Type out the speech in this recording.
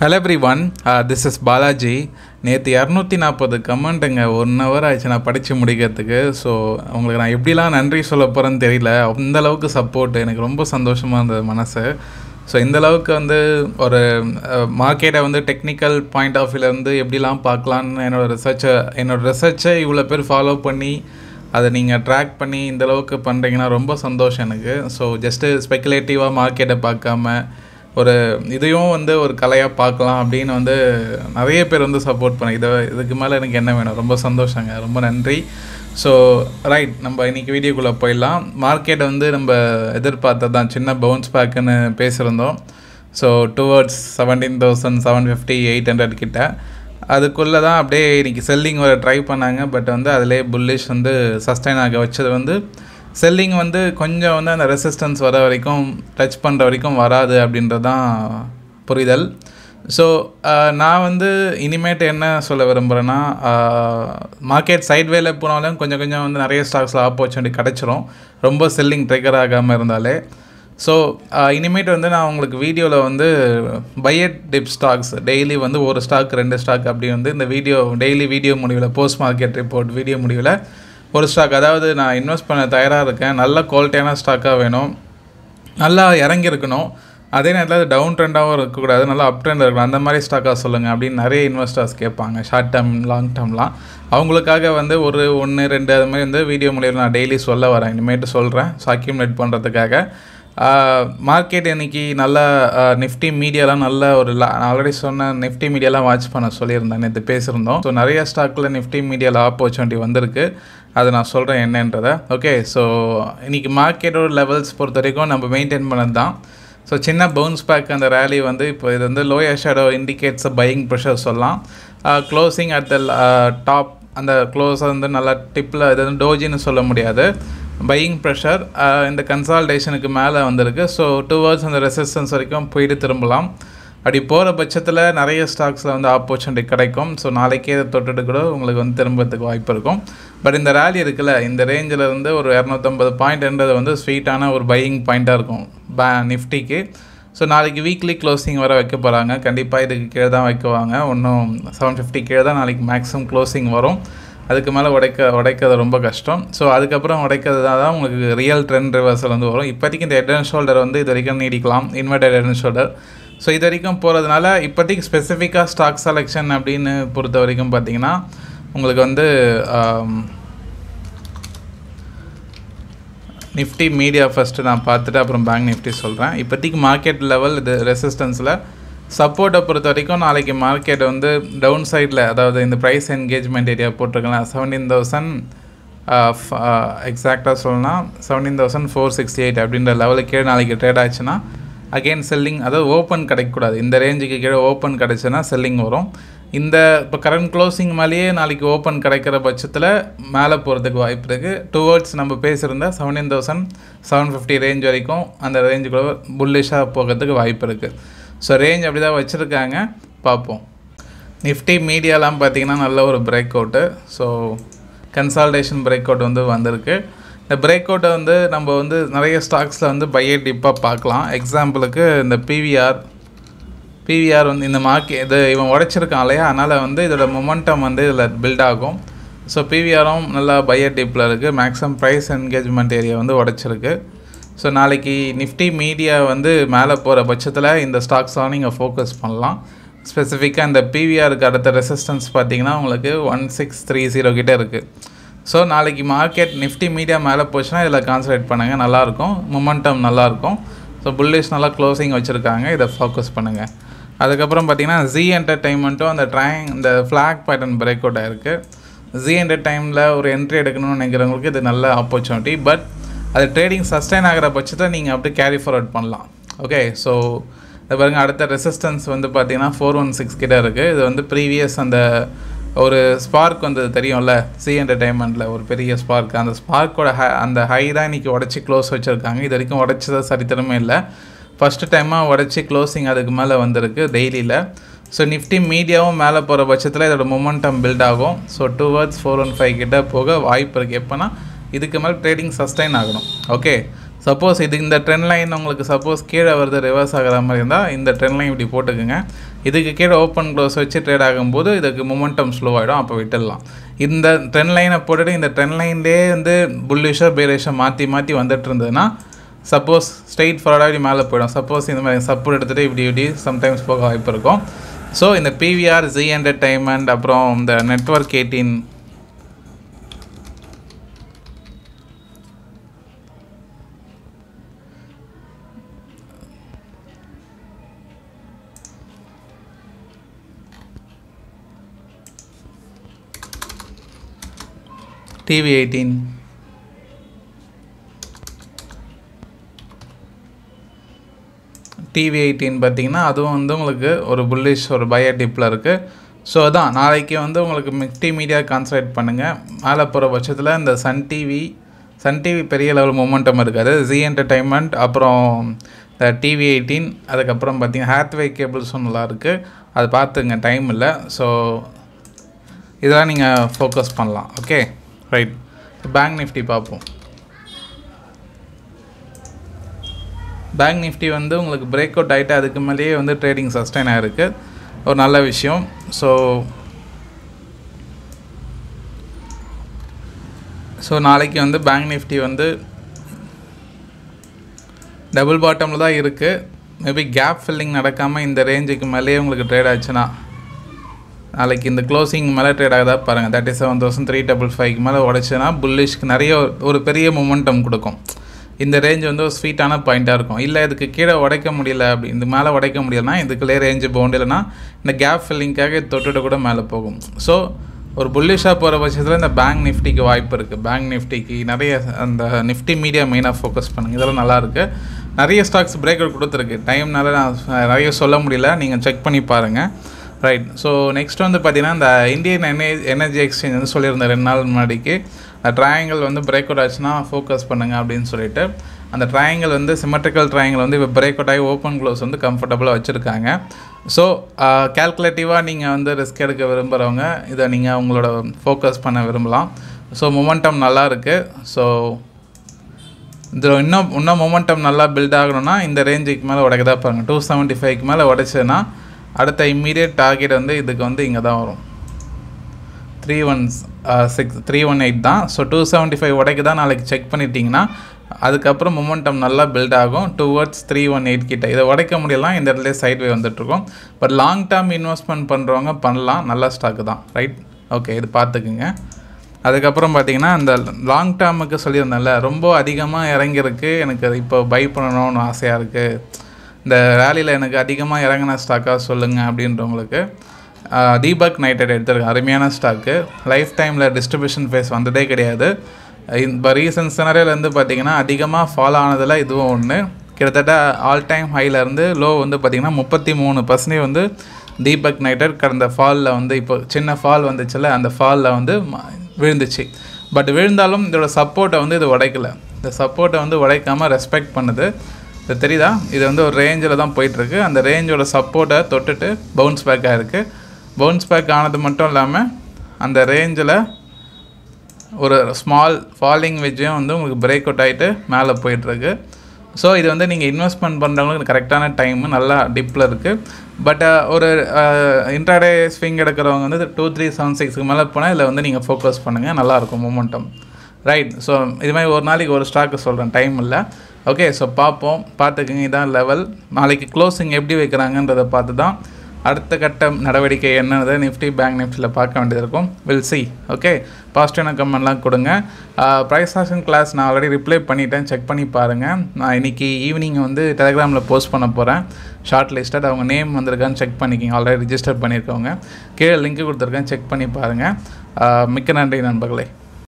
hello everyone this is Balaji நேற்று இரநூத்தி நாற்பது கமெண்ட்டுங்க ஒன் ஹவர் ஆச்சு நான் படித்து முடிக்கிறதுக்கு ஸோ உங்களுக்கு நான் எப்படிலாம் நன்றி சொல்ல போகிறேன்னு தெரியல அந்தளவுக்கு சப்போர்ட் எனக்கு ரொம்ப சந்தோஷமாக இருந்தது மனசு ஸோ இந்தளவுக்கு வந்து ஒரு மார்க்கெட்டை வந்து டெக்னிக்கல் பாயிண்ட் ஆஃப் வியூலேருந்து எப்படிலாம் பார்க்கலான்னு என்னோடய ரிசர்ச்சை என்னோடய ரிசர்ச்சை இவ்வளோ பேர் ஃபாலோ பண்ணி அதை நீங்கள் ட்ராக் பண்ணி இந்தளவுக்கு பண்ணுறீங்கன்னா ரொம்ப சந்தோஷம் எனக்கு ஸோ ஜஸ்ட்டு ஸ்பெக்குலேட்டிவாக மார்க்கெட்டை பார்க்காம ஒரு இதையும் வந்து ஒரு கலையாக பார்க்கலாம் அப்படின்னு வந்து நிறைய பேர் வந்து சப்போர்ட் பண்ணேன் இதை இதுக்கு மேலே எனக்கு என்ன வேணும் ரொம்ப சந்தோஷங்க ரொம்ப நன்றி ஸோ ரைட் நம்ம இன்றைக்கி வீடியோக்குள்ளே போயிடலாம் மார்க்கெட் வந்து நம்ம எதிர்பார்த்ததான் சின்ன பவுன்ஸ் பேக்குன்னு பேசியிருந்தோம் so towards seventeen thousand seven fifty eight hundred கிட்ட அதுக்குள்ளே தான் அப்படியே இன்றைக்கி செல்லிங் வர ட்ரை பண்ணாங்க பட் வந்து அதிலே புல்லிஷ் வந்து சஸ்டைன் ஆக வச்சது வந்து செல்லிங் வந்து கொஞ்சம் வந்து அந்த ரெசிஸ்டன்ஸ் வர வரைக்கும் டச் பண்ணுற வரைக்கும் வராது அப்படின்றது தான் புரிதல் ஸோ நான் வந்து இனிமேட்டு என்ன சொல்ல விரும்புகிறேன்னா மார்க்கெட் சைட் வேல போனாலும் கொஞ்சம் கொஞ்சம் வந்து நிறைய ஸ்டாக்ஸில் ஆப்பர்ச்சுனிட்டி கிடச்சிரும் ரொம்ப செல்லிங் ட்ரிகர் ஆகாமல் இருந்தாலே ஸோ இனிமேட்டு வந்து நான் உங்களுக்கு வீடியோவில் வந்து பையட் டிப் ஸ்டாக்ஸ் டெய்லி வந்து ஒரு ஸ்டாக் ரெண்டு ஸ்டாக் அப்படி வந்து இந்த வீடியோ டெய்லி வீடியோ முடிவில் போஸ்ட் மார்க்கெட் ரிப்போர்ட் வீடியோ முடிவில் ஒரு ஸ்டாக் அதாவது நான் இன்வெஸ்ட் பண்ண தயாராக இருக்கேன் நல்ல குவாலிட்டியான ஸ்டாக்காக வேணும் நல்லா இறங்கியிருக்கணும் அதே நேரத்தில் அது டவுன் ட்ரெண்டாகவும் இருக்கக்கூடாது நல்லா அப் ட்ரெண்ட் இருக்கணும் அந்த மாதிரி ஸ்டாக்காக சொல்லுங்கள் அப்படின்னு நிறைய இன்வெஸ்டர்ஸ் கேட்பாங்க ஷார்ட் டேர்ம் லாங் டேர்ம்லாம் அவங்களுக்காக வந்து ஒரு ஒன்று ரெண்டு அது மாதிரி வந்து வீடியோ மூலியம் நான் டெய்லி சொல்ல வரேன் இனிமேட்டு சொல்கிறேன் சாக்யூமுலேட் பண்ணுறதுக்காக மார்க்கெட் இன்றைக்கி நல்லா நிஃப்டி மீடியாலாம் நல்ல ஒரு நான் ஆல்ரெடி சொன்ன நிஃப்டி மீடியாலாம் வாட்ச் பண்ண சொல்லியிருந்தேன் நேற்று பேசியிருந்தோம் ஸோ நிறைய ஸ்டாக்கில் நிஃப்டி மீடியாவில் ஆப்பர்ச்சுனிட்டி வந்திருக்கு அதை நான் சொல்கிறேன் என்னன்றதை ஓகே ஸோ இன்றைக்கி மார்க்கெட்டோட லெவல்ஸ் பொறுத்த வரைக்கும் நம்ம மெயின்டைன் பண்ணது தான் ஸோ சின்ன பவுன்ஸ் பேக் அந்த ரேலி வந்து இப்போ இது வந்து lower shadow indicates buying pressure சொல்லலாம் க்ளோசிங் அட் த டாப் அந்த க்ளோஸை வந்து நல்லா டிப்பில் இது வந்து டோஜின்னு சொல்ல முடியாது பையிங் ப்ரெஷர் uh, இந்த கன்சால்டேஷனுக்கு மேலே வந்திருக்கு ஸோ டூ ஹவர்ஸ் அந்த ரெசிஸ்டன்ஸ் வரைக்கும் போயிட்டு திரும்பலாம் அப்படி போகிற பட்சத்தில் நிறைய ஸ்டாக்ஸில் வந்து ஆப்பர்ச்சுனிட்டி கிடைக்கும் ஸோ நாளைக்கே தொட்டுட்டு கூட உங்களுக்கு வந்து திரும்பத்துக்கு வாய்ப்பு இருக்கும் பட் இந்த ரேலி இருக்குல்ல இந்த ரேஞ்சில் இருந்து ஒரு இரநூத்தம்பது பாயிண்ட்ன்றது வந்து ஸ்வீட்டான ஒரு பையிங் பாயிண்ட்டாக இருக்கும் பே நிஃப்டிக்கு ஸோ நாளைக்கு வீக்லி க்ளோசிங் வர வைக்க போகிறாங்க கண்டிப்பாக இதுக்கு கீழே தான் வைக்குவாங்க ஒன்றும் செவன் ஃபிஃப்டி கீழே தான் நாளைக்கு மேக்ஸிமம் க்ளோசிங் வரும் அதுக்கு மேலே உடைக்க உடைக்கிறது ரொம்ப கஷ்டம் ஸோ அதுக்கப்புறம் உடைக்கிறது தான் உங்களுக்கு ரியல் ட்ரெண்ட் ரிவர்சல் வந்து வரும் இப்போதைக்கு இந்த ஹெட் அண்ட் ஷோல்டர் வந்து இது வரைக்கும் நீடிக்கலாம் inverted head and shoulder so இது வரைக்கும் போகிறதுனால இப்போதைக்கு ஸ்பெசிஃபிக்காக ஸ்டாக் செலெக்ஷன் அப்படின்னு பொறுத்த வரைக்கும் பார்த்தீங்கன்னா உங்களுக்கு வந்து நிஃப்டி மீடியா ஃபஸ்ட்டு நான் பார்த்துட்டு அப்புறம் பேங்க் நிஃப்டி சொல்கிறேன் இப்போதைக்கு மார்க்கெட் லெவல் இது ரெசிஸ்டன்ஸில் சப்போர்ட்டை பொறுத்த வரைக்கும் நாளைக்கு மார்க்கெட் வந்து டவுன் சைடில் அதாவது இந்த ப்ரைஸ் என்கேஜ்மெண்ட் ஏரியா போட்டிருக்கலாம் செவன்டீன் தௌசண்ட் எக்ஸாக்டாக சொல்லலாம் seventeen thousand four sixty eight அப்படின்ற லெவலுக்கே நாளைக்கு ட்ரேட் ஆச்சுன்னா அகெயின் செல்லிங் அதாவது ஓப்பன் கிடைக்கக்கூடாது இந்த ரேஞ்சுக்கு கீழே ஓப்பன் கிடைச்சுன்னா செல்லிங் வரும் இந்த இப்போ கரண்ட் க்ளோசிங் மேலேயே நாளைக்கு ஓப்பன் கிடைக்கிற பட்சத்தில் மேலே போகிறதுக்கு வாய்ப்பு இருக்குது டூ வேர்ட்ஸ் நம்ம பேசியிருந்தால் seventeen thousand seven fifty range வரைக்கும் அந்த ரேஞ்சுக்குள்ள புல்லிஷாக போகிறதுக்கு வாய்ப்பு இருக்குது ஸோ ரேஞ்ச் அப்படி தான் வச்சுருக்காங்க பார்ப்போம் நிஃப்டி மீடியாலாம் பார்த்திங்கன்னா நல்ல ஒரு break out so consultation break out வந்து வந்திருக்கு இந்த பிரேக் அவுட்டை வந்து நம்ம வந்து நிறைய ஸ்டாக்ஸில் வந்து பைய டிப்பாக பார்க்கலாம் எக்ஸாம்பிளுக்கு இந்த பிவிஆர் பிவிஆர் வந்து இந்த மார்க்கெட் இது இவன் உடைச்சிருக்கான் இல்லையா அதனால் வந்து இதோட மொமெண்டம் வந்து இதில் பில்ட் ஆகும் ஸோ பிவிஆரும் நல்லா பையர் டிப்பில் இருக்குது மேக்ஸிமம் ப்ரைஸ் என்கேஜ்மெண்ட் ஏரியா வந்து உடச்சிருக்கு ஸோ நாளைக்கு நிஃப்டி மீடியா வந்து மேலே போகிற பட்சத்தில் இந்த ஸ்டாக்ஸ்லாம் நீங்கள் ஃபோக்கஸ் பண்ணலாம் ஸ்பெசிஃபிக்காக இந்த பிவிஆருக்கு அடுத்த ரெசிஸ்டன்ஸ் பார்த்தீங்கன்னா உங்களுக்கு ஒன் சிக்ஸ் த்ரீ ஜீரோ கிட்டே இருக்குது ஸோ நாளைக்கு மார்க்கெட் நிஃப்டி மீடியா மேலே போச்சுன்னா இதில் கான்சன்ட்ரேட் பண்ணுங்கள் நல்லாயிருக்கும் மொமெண்டம் நல்லாயிருக்கும் ஸோ புல்லிஷ் நல்லா க்ளோசிங் வச்சுருக்காங்க இதை ஃபோக்கஸ் பண்ணுங்கள் அதுக்கப்புறம் பார்த்தீங்கன்னா ஜி என்டர்டெயின்மெண்ட்டும் அந்த ட்ரைங் இந்த ஃப்ளாக் பேட்டர்ன் பிரேக் அவுட் ஆகிருக்கு ஜி என்டர்டைமில் ஒரு என்ட்ரி எடுக்கணும்னு நினைக்கிறவங்களுக்கு இது நல்ல ஆப்பர்ச்சுனிட்டி பட் அது ட்ரேடிங் சஸ்டைன் ஆகிற பட்சத்தை நீங்கள் அப்படியே கேரி ஃபார்வர்ட் பண்ணலாம் ஓகே ஸோ இது பாருங்கள் அடுத்த ரெசிஸ்டன்ஸ் வந்து பார்த்தீங்கன்னா ஃபோர் ஒன் சிக்ஸ் கிட்டே இருக்குது இது வந்து ப்ரீவியஸ் அந்த ஒரு ஸ்பார்க் வந்தது தெரியும்ல சி என்டர்டைன்மெண்ட்டில் ஒரு பெரிய ஸ்பார்க் அந்த ஸ்பார்க்கோட ஹை அந்த ஹை தான் இன்றைக்கி உடச்சி க்ளோஸ் வச்சுருக்காங்க இது வரைக்கும் உடச்சதாக சரித்திரமே இல்லை ஃபஸ்ட்டு டைமாக உடச்சி க்ளோஸிங் அதுக்கு மேலே வந்திருக்கு டெய்லியில் ஸோ நிஃப்டி மீடியாவும் மேலே போகிற பட்சத்தில் இதோட மொமெண்டம் பில்ட் ஆகும் so towards four one five கிட்ட போக வாய்ப்பு இருக்குது எப்போனா இதுக்கு மேலே ட்ரேடிங் சஸ்டைன் ஆகணும் ஓகே சப்போஸ் இது இந்த ட்ரெண்ட் லைன் உங்களுக்கு சப்போஸ் கீழே வருது ரிவர்ஸ் ஆகிற மாதிரி இருந்தால் இந்த ட்ரெண்ட் லைன் இப்படி போட்டுக்குங்க இதுக்கு கீழே ஓப்பன் க்ளோஸ் வச்சு ட்ரேட் ஆகும்போது இதுக்கு மொமெண்டம் ஸ்லோ ஆகிடும் அப்போ விட்டுடலாம் இந்த ட்ரெண்ட் லைனை போட்டுட்டு இந்த ட்ரெண்ட் லைன்லேயே வந்து புல்லிஷாக பேரிஷாக மாற்றி மாற்றி வந்துட்டு இருந்ததுன்னா சப்போஸ் ஸ்ட்ரெயிட் ஃபார்வர்டாக இப்படி மேலே போயிடும் சப்போஸ் இந்த மாதிரி சப்போர்ட் எடுத்துகிட்டு இப்படி இப்படி சம்டைம்ஸ் போக வாய்ப்பு இருக்கும் ஸோ இந்த பிவிஆர் ஜி என்டர்டைன்மெண்ட் அப்புறம் இந்த network eighteen TV eighteen TV eighteen பார்த்தீங்கன்னா அதுவும் வந்து உங்களுக்கு ஒரு புல்லிஷ் ஒரு பயோ டிப்பில் இருக்குது ஸோ அதான் நாளைக்கு வந்து உங்களுக்கு மிக்டி மீடியா கான்சன்ட்ரேட் பண்ணுங்கள் மேலே போகிற பட்சத்தில் இந்த சன் டிவி சன் டிவி பெரிய லெவல் மூமெண்டம் இருக்காது ஜி என்டர்டைன்மெண்ட் அப்புறம் இந்த டிவி எயிட்டீன் அதுக்கப்புறம் பார்த்தீங்கன்னா ஹேத்வே கேபிள்ஸும் நல்லா இருக்குது அது பார்த்துங்க டைம் இல்லை ஸோ இதெல்லாம் நீங்கள் ஃபோக்கஸ் பண்ணலாம் ஓகே ரைட் பேங்க் நிஃப்டி பார்ப்போம் பேங்க் நிஃப்டி வந்து உங்களுக்கு பிரேக் அவுட் ஆகிட்டு அதுக்கு மேலேயே வந்து ட்ரேடிங் சஸ்டைன் ஆகிருக்கு ஒரு நல்ல விஷயம் ஸோ ஸோ நாளைக்கு வந்து பேங்க் நிஃப்டி வந்து டபுள் பாட்டமில் தான் இருக்குது மேபி கேப் ஃபில்லிங் நடக்காமல் இந்த ரேஞ்சுக்கு மேலேயே உங்களுக்கு ட்ரேட் ஆச்சுன்னா நாளைக்கு இந்த க்ளோசிங் மேலே ட்ரேட் ஆகுதா பாருங்கள் thirty seven thousand three double ஃபைவ்க்கு மேலே உடச்சுன்னா புல்லிஷ்க்கு நிறைய ஒரு பெரிய மொமெண்டம் கொடுக்கும் இந்த ரேஞ்ச் வந்து ஒரு ஸ்வீட்டான பாயிண்ட்டாக இருக்கும் இல்லை இதுக்கு கீழே உடைக்க முடியல அப்படி இந்த மேலே உடைக்க முடியலனா இதுக்குள்ளே ரேஞ்சு போண்டிலன்னா இந்த கேப் ஃபில்லிங்காக தொட்டுட்டு கூட மேலே போகும் ஸோ ஒரு புல்லிஷாக போகிற பட்சத்தில் இந்த பேங்க் நிஃப்டிக்கு வாய்ப்பு இருக்குது பேங்க் நிஃப்டிக்கு நிறைய அந்த நிஃப்டி மீடியா மெயினாக ஃபோக்கஸ் பண்ணுங்கள் இதெல்லாம் நல்லாயிருக்கு நிறைய ஸ்டாக்ஸ் அவுட் கொடுத்துருக்கு டைம்னால நான் நிறைய சொல்ல முடியல நீங்கள் செக் பண்ணி பாருங்கள் ரைட் ஸோ நெக்ஸ்ட் வந்து பார்த்திங்கன்னா இந்த இந்தியன் என்ஏ எனர்ஜி எக்ஸ்சேஞ்ச் வந்து சொல்லியிருந்தேன் ரெண்டு நாள் முன்னாடிக்கு அந்த ட்ரையாங்கிள் வந்து பிரேக் அவுட் ஆச்சுன்னா ஃபோக்கஸ் பண்ணுங்கள் அப்படின்னு சொல்லிட்டு அந்த ட்ரையாங்கிள் வந்து சிமெட்ரிக்கல் ட்ரையாங்கிள் வந்து இப்போ பிரேக் அவுட் ஆகி ஓப்பன் க்ளோஸ் வந்து கம்ஃபர்டபுளாக வச்சுருக்காங்க ஸோ கேல்குலேட்டிவாக நீங்கள் வந்து ரிஸ்க் எடுக்க விரும்புகிறவங்க இதை நீங்கள் உங்களோட ஃபோக்கஸ் பண்ண விரும்பலாம் ஸோ மொமெண்டம் நல்லா இருக்குது ஸோ இதில் இன்னும் இன்னும் மொமெண்டம் நல்லா பில்ட் ஆகணும்னா இந்த ரேஞ்சுக்கு மேலே உடைக்க தான் பாருங்கள் டூ செவன்ட்டி ஃபைவ்க்கு மேலே உடைச்சுன்னா அடுத்த இம்மீடியட் டார்கெட் வந்து இதுக்கு வந்து இங்கே uh, தான் வரும் three one six three one eight தான் ஸோ டூ செவன்ட்டி ஃபைவ் உடைக்கு தான் நாளைக்கு செக் பண்ணிட்டீங்கன்னா அதுக்கப்புறம் மொமெண்டம் நல்லா பில்ட் ஆகும் வேர்ட்ஸ் த்ரீ ஒன் எயிட் கிட்ட இதை உடைக்க முடியலாம் இந்த இடத்துல வே வந்துட்டுருக்கோம் பட் லாங் டேர்ம் இன்வெஸ்ட்மெண்ட் பண்ணுறவங்க பண்ணலாம் நல்ல ஸ்டாக்கு தான் ரைட் ஓகே இது பார்த்துக்குங்க அதுக்கப்புறம் பார்த்தீங்கன்னா அந்த லாங் டேர்முக்கு சொல்லியிருந்தேன்ல ரொம்ப அதிகமாக இறங்கியிருக்கு எனக்கு இப்போ பை பண்ணணும்னு ஆசையாக இருக்குது இந்த ரேலியில் எனக்கு அதிகமாக இறங்கின ஸ்டாக்காக சொல்லுங்கள் அப்படின்றவங்களுக்கு தீபக் நைட்டட் எடுத்திருக்கேன் அருமையான ஸ்டாக்கு லைஃப் டைமில் டிஸ்ட்ரிபியூஷன் ஃபேஸ் வந்ததே கிடையாது இப்போ ரீசன்ட் சினரியிலேருந்து பார்த்திங்கன்னா அதிகமாக ஃபாலோ ஆனதில் இதுவும் ஒன்று கிட்டத்தட்ட ஆல் டைம் ஹையிலேருந்து லோ வந்து பார்த்திங்கன்னா முப்பத்தி மூணு பர்சன்டேஜ் வந்து தீபக் நைட்டட் கடந்த ஃபாலில் வந்து இப்போ சின்ன ஃபால் வந்துச்சுல்ல அந்த ஃபாலில் வந்து விழுந்துச்சு பட் விழுந்தாலும் இதோட சப்போர்ட்டை வந்து இது உடைக்கலை இந்த சப்போர்ட்டை வந்து உடைக்காமல் ரெஸ்பெக்ட் பண்ணுது இது தெரியுதா இது வந்து ஒரு ரேஞ்சில் தான் போயிட்டுருக்கு அந்த ரேஞ்சோட சப்போர்ட்டை தொட்டுட்டு பவுன்ஸ் பேக் ஆகிருக்கு பவுன்ஸ் பேக் ஆனது மட்டும் இல்லாமல் அந்த ரேஞ்சில் ஒரு ஸ்மால் ஃபாலிங் வெஜ்ஜும் வந்து உங்களுக்கு பிரேக் அவுட் ஆகிட்டு மேலே போயிட்டுருக்கு ஸோ இது வந்து நீங்கள் இன்வெஸ்ட்மெண்ட் பண்ணுறவங்களுக்கு கரெக்டான டைமு நல்லா டிப்பில் இருக்குது பட் ஒரு இன்ட்ராடே ஸ்விங் எடுக்கிறவங்க வந்து டூ த்ரீ செவன் சிக்ஸ்க்கு மேலே போனால் இதில் வந்து நீங்கள் ஃபோக்கஸ் பண்ணுங்கள் நல்லாயிருக்கும் மொமெண்டம் ரைட் ஸோ இது மாதிரி ஒரு நாளைக்கு ஒரு ஸ்டாக்கு சொல்கிறேன் டைம் இல்லை ஓகே ஸோ பார்ப்போம் பார்த்துக்குங்க இதான் லெவல் நாளைக்கு க்ளோசிங் எப்படி வைக்கிறாங்கன்றதை பார்த்து தான் அடுத்த கட்ட நடவடிக்கை என்னன்றதை நிஃப்டி பேங்க் நிஃப்டியில் பார்க்க வேண்டியது இருக்கும் வில் சி ஓகே பாசிட்டிவான கமெண்ட்லாம் கொடுங்க ப்ரைஸ் ஆஷன் கிளாஸ் நான் ஆல்ரெடி ரிப்ளை பண்ணிட்டேன் செக் பண்ணி பாருங்கள் நான் இன்றைக்கி ஈவினிங் வந்து டெலிகிராமில் போஸ்ட் பண்ண போகிறேன் ஷார்ட் லிஸ்டட் அவங்க நேம் வந்திருக்கான்னு செக் பண்ணிக்கிங்க ஆல்ரெடி ரிஜிஸ்டர் பண்ணியிருக்கவங்க கீழே லிங்க் கொடுத்துருக்கேன் செக் பண்ணி பாருங்கள் மிக்க நன்றி நண்பர்களே